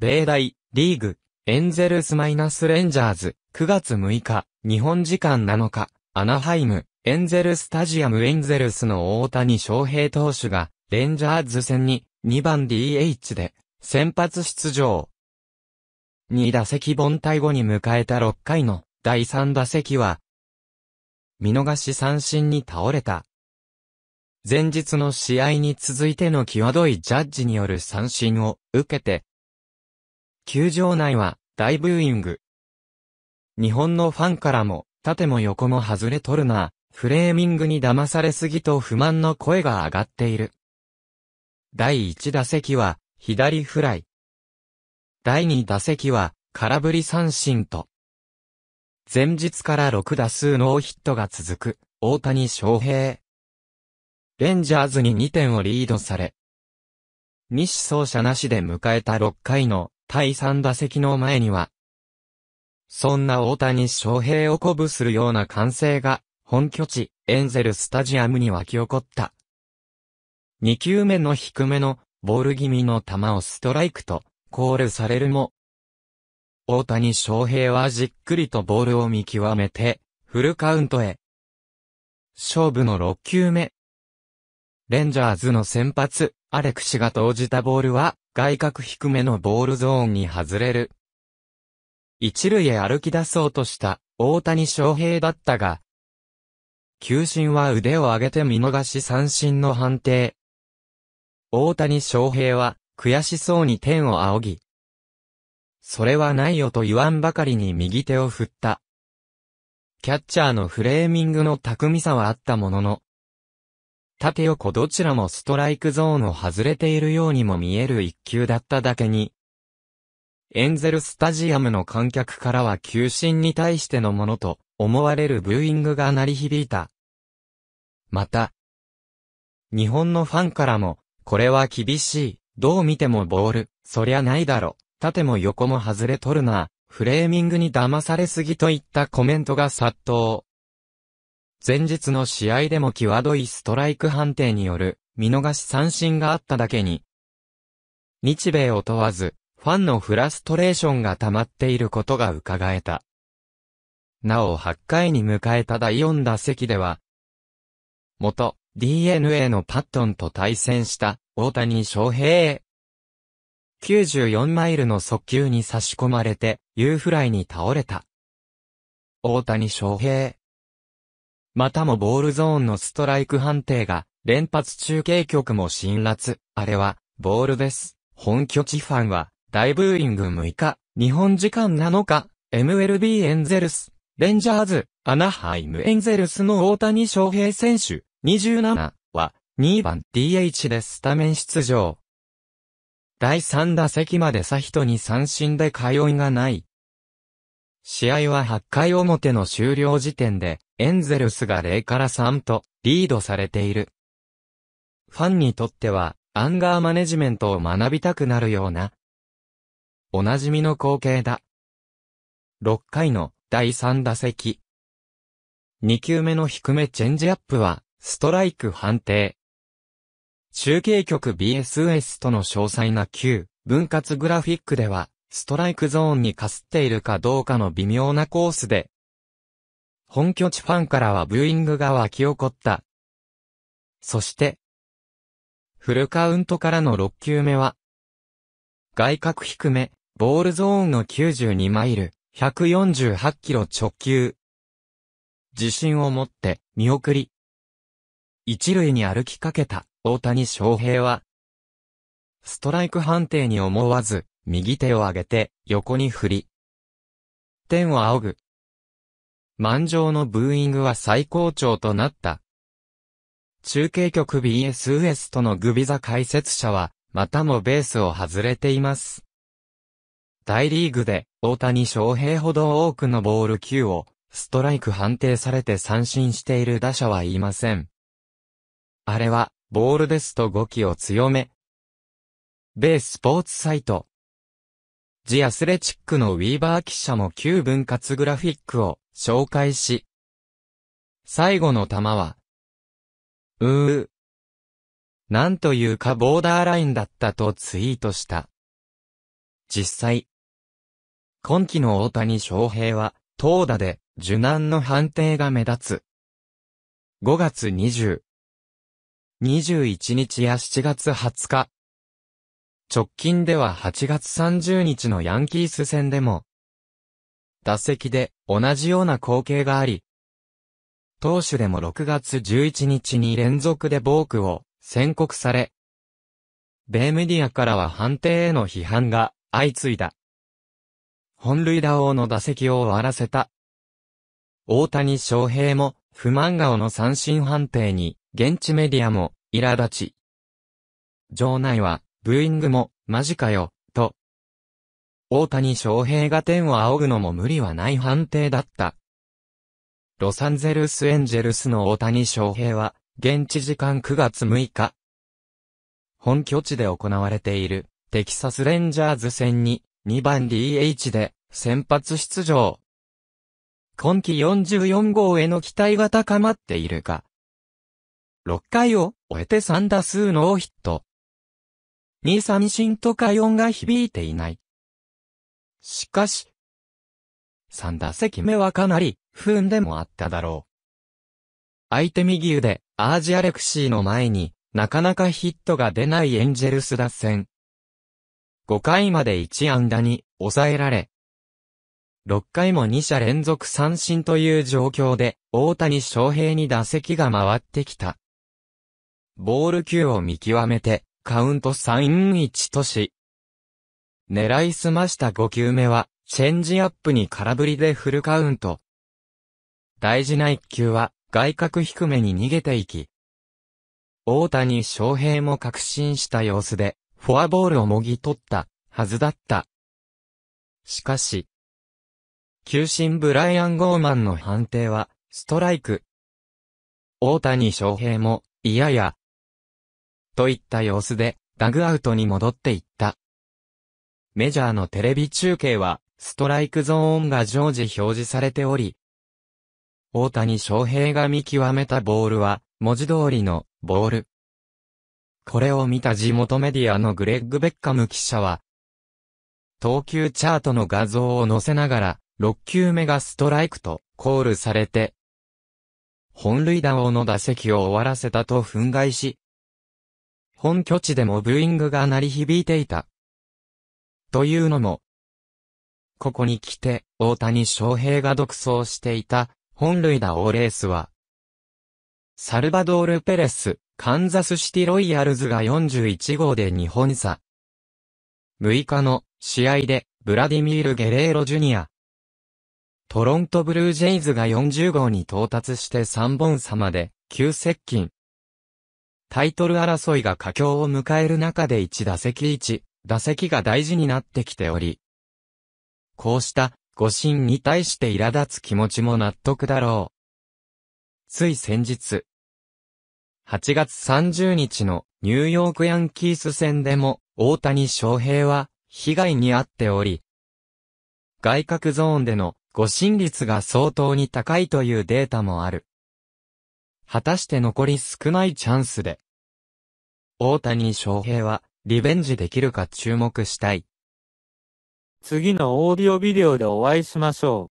米大、リーグ、エンゼルスマイナスレンジャーズ、9月6日、日本時間7日、アナハイム、エンゼルスタジアムエンゼルスの大谷翔平投手が、レンジャーズ戦に、2番 DH で、先発出場。2打席凡退後に迎えた6回の、第3打席は、見逃し三振に倒れた。前日の試合に続いての際どいジャッジによる三振を受けて、球場内は大ブーイング。日本のファンからも、縦も横も外れ取るな、フレーミングに騙されすぎと不満の声が上がっている。第1打席は、左フライ。第2打席は、空振り三振と。前日から6打数ノーヒットが続く、大谷翔平。レンジャーズに2点をリードされ、西走者なしで迎えた6回の第3打席の前には、そんな大谷翔平を鼓舞するような歓声が、本拠地、エンゼルスタジアムに沸き起こった。2球目の低めの、ボール気味の球をストライクと、コールされるも、大谷翔平はじっくりとボールを見極めて、フルカウントへ。勝負の6球目。レンジャーズの先発、アレクシが投じたボールは、外角低めのボールゾーンに外れる。一塁へ歩き出そうとした大谷翔平だったが、球審は腕を上げて見逃し三振の判定。大谷翔平は悔しそうに天を仰ぎ、それはないよと言わんばかりに右手を振った。キャッチャーのフレーミングの巧みさはあったものの、縦横どちらもストライクゾーンを外れているようにも見える一球だっただけに、エンゼルスタジアムの観客からは球審に対してのものと思われるブーイングが鳴り響いた。また、日本のファンからも、これは厳しい、どう見てもボール、そりゃないだろ、縦も横も外れとるな、フレーミングに騙されすぎといったコメントが殺到。前日の試合でも際どいストライク判定による見逃し三振があっただけに、日米を問わず、ファンのフラストレーションが溜まっていることが伺えた。なお8回に迎えた第4打席では、元 DNA のパットンと対戦した大谷翔平。94マイルの速球に差し込まれて、U フライに倒れた。大谷翔平。またもボールゾーンのストライク判定が、連発中継局も辛辣。あれは、ボールです。本拠地ファンは、大ブーイング6日、日本時間7日、MLB エンゼルス、レンジャーズ、アナハイムエンゼルスの大谷翔平選手、27は、2番 DH でスタメン出場。第3打席までサヒトに三振で通いがない。試合は8回表の終了時点で、エンゼルスが0から3とリードされている。ファンにとっては、アンガーマネジメントを学びたくなるような、おなじみの光景だ。6回の第3打席。2球目の低めチェンジアップは、ストライク判定。中継局 BSS との詳細な9分割グラフィックでは、ストライクゾーンにかすっているかどうかの微妙なコースで本拠地ファンからはブーイングが沸き起こった。そして、フルカウントからの6球目は、外角低め、ボールゾーンの92マイル、148キロ直球。自信を持って、見送り。一塁に歩きかけた、大谷翔平は、ストライク判定に思わず、右手を上げて、横に振り。天を仰ぐ、満場のブーイングは最高潮となった。中継局 BSUS とのグビザ解説者は、またもベースを外れています。大リーグで、大谷翔平ほど多くのボール9を、ストライク判定されて三振している打者はいません。あれは、ボールですと語気を強め。米スポーツサイト、ジアスレチックのウィーバー記者も旧分割グラフィックを紹介し、最後の玉は、うー、なんというかボーダーラインだったとツイートした。実際、今季の大谷翔平は、投打で、受難の判定が目立つ。5月20、21日や7月20日、直近では8月30日のヤンキース戦でも、打席で同じような光景があり、投手でも6月11日に連続でボークを宣告され、米メディアからは判定への批判が相次いだ。本塁打王の打席を終わらせた。大谷翔平も不満顔の三振判定に現地メディアも苛立ち。場内はブーイングも、マジかよ、と。大谷翔平が天を仰ぐのも無理はない判定だった。ロサンゼルスエンジェルスの大谷翔平は、現地時間9月6日。本拠地で行われている、テキサスレンジャーズ戦に、2番 DH で、先発出場。今季44号への期待が高まっているが、6回を終えて3打数ノーヒット。に三振と快音が響いていない。しかし、3打席目はかなり、不運でもあっただろう。相手右腕、アージアレクシーの前に、なかなかヒットが出ないエンジェルス打線。5回まで1安打に、抑えられ。6回も2者連続三振という状況で、大谷翔平に打席が回ってきた。ボール球を見極めて、カウント3 1とし、狙いすました5球目は、チェンジアップに空振りでフルカウント。大事な1球は、外角低めに逃げていき、大谷翔平も確信した様子で、フォアボールをもぎ取った、はずだった。しかし、球審ブライアン・ゴーマンの判定は、ストライク。大谷翔平も、いやや、といった様子で、ダグアウトに戻っていった。メジャーのテレビ中継は、ストライクゾーンが常時表示されており、大谷翔平が見極めたボールは、文字通りの、ボール。これを見た地元メディアのグレッグ・ベッカム記者は、投球チャートの画像を載せながら、6球目がストライクとコールされて、本塁打王の打席を終わらせたと憤慨し、本拠地でもブーイングが鳴り響いていた。というのも、ここに来て、大谷翔平が独走していた、本塁打王レースは、サルバドール・ペレス、カンザスシティ・ロイヤルズが41号で2本差。6日の試合で、ブラディミール・ゲレーロ・ジュニア。トロント・ブルージェイズが40号に到達して3本差まで、急接近。タイトル争いが佳境を迎える中で1打席1、打席が大事になってきており、こうした誤信に対して苛立つ気持ちも納得だろう。つい先日、8月30日のニューヨークヤンキース戦でも大谷翔平は被害に遭っており、外角ゾーンでの誤信率が相当に高いというデータもある。果たして残り少ないチャンスで。大谷翔平は、リベンジできるか注目したい。次のオーディオビデオでお会いしましょう。